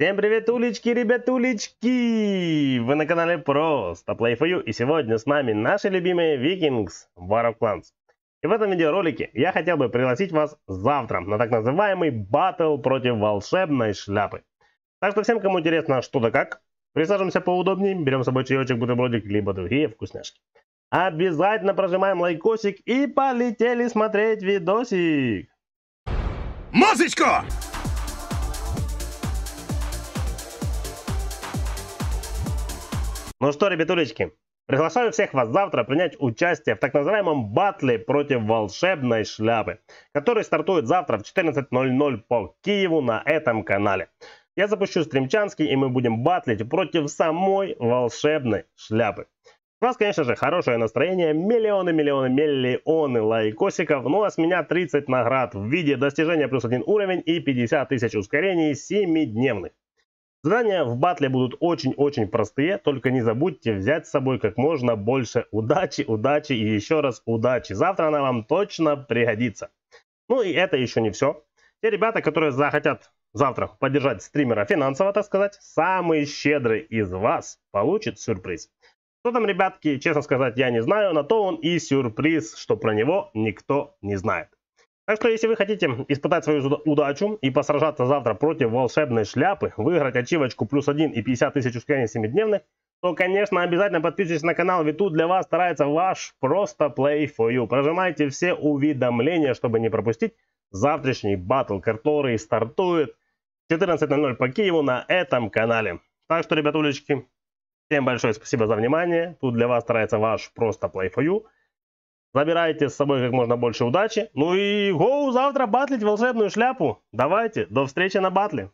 Всем привет, улички, ребят, улички! Вы на канале Просто Play4U и сегодня с нами наши любимые Vikings War of Clans. И в этом видеоролике я хотел бы пригласить вас завтра на так называемый батл против волшебной шляпы. Так что всем, кому интересно что да как, присаживаемся поудобнее, берем с собой чаечек, бутербродик, либо другие вкусняшки. Обязательно прожимаем лайкосик и полетели смотреть видосик! Музычку! Ну что, ребятулечки, приглашаю всех вас завтра принять участие в так называемом батле против волшебной шляпы, который стартует завтра в 14.00 по Киеву на этом канале. Я запущу стримчанский, и мы будем батлить против самой волшебной шляпы. У вас, конечно же, хорошее настроение, миллионы, миллионы, миллионы лайкосиков, ну а с меня 30 наград в виде достижения плюс один уровень и 50 тысяч ускорений 7-дневных. Задания в батле будут очень-очень простые, только не забудьте взять с собой как можно больше удачи, удачи и еще раз удачи. Завтра она вам точно пригодится. Ну и это еще не все. Те ребята, которые захотят завтра поддержать стримера финансово, так сказать, самый щедрый из вас получит сюрприз. Что там, ребятки, честно сказать, я не знаю, на то он и сюрприз, что про него никто не знает. Так что, если вы хотите испытать свою удачу и посражаться завтра против волшебной шляпы, выиграть ачивочку плюс 1 и 50 тысяч ускорений 7-дневных, то, конечно, обязательно подписывайтесь на канал, ведь тут для вас старается ваш просто play for you. Прожимайте все уведомления, чтобы не пропустить завтрашний батл, который стартует 14.00 по Киеву на этом канале. Так что, ребятулечки, всем большое спасибо за внимание. Тут для вас старается ваш просто play for you. Забирайте с собой как можно больше удачи. Ну и гоу завтра батлить волшебную шляпу. Давайте, до встречи на батле.